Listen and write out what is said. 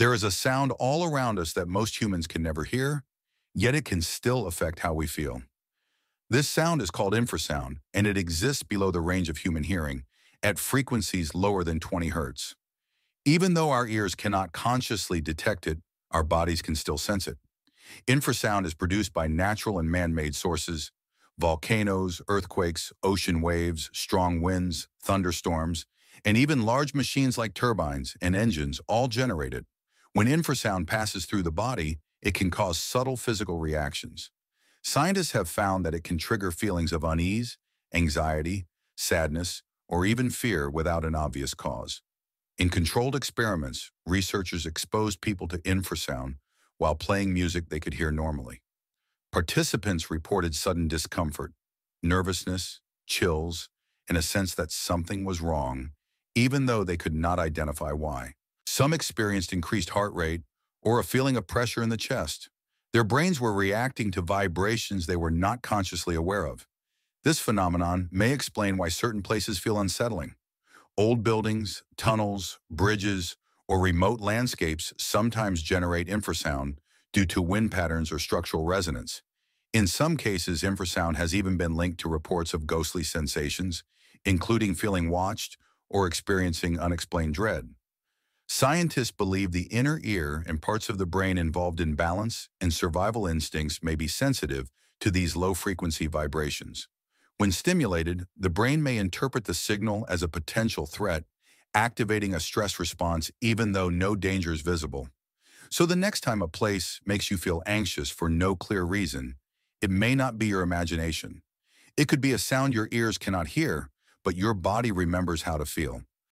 There is a sound all around us that most humans can never hear, yet it can still affect how we feel. This sound is called infrasound, and it exists below the range of human hearing, at frequencies lower than 20 hertz. Even though our ears cannot consciously detect it, our bodies can still sense it. Infrasound is produced by natural and man-made sources, volcanoes, earthquakes, ocean waves, strong winds, thunderstorms, and even large machines like turbines and engines all generate it. When infrasound passes through the body, it can cause subtle physical reactions. Scientists have found that it can trigger feelings of unease, anxiety, sadness, or even fear without an obvious cause. In controlled experiments, researchers exposed people to infrasound while playing music they could hear normally. Participants reported sudden discomfort, nervousness, chills, and a sense that something was wrong, even though they could not identify why. Some experienced increased heart rate or a feeling of pressure in the chest. Their brains were reacting to vibrations they were not consciously aware of. This phenomenon may explain why certain places feel unsettling. Old buildings, tunnels, bridges, or remote landscapes sometimes generate infrasound due to wind patterns or structural resonance. In some cases, infrasound has even been linked to reports of ghostly sensations, including feeling watched or experiencing unexplained dread. Scientists believe the inner ear and parts of the brain involved in balance and survival instincts may be sensitive to these low-frequency vibrations. When stimulated, the brain may interpret the signal as a potential threat, activating a stress response even though no danger is visible. So the next time a place makes you feel anxious for no clear reason, it may not be your imagination. It could be a sound your ears cannot hear, but your body remembers how to feel.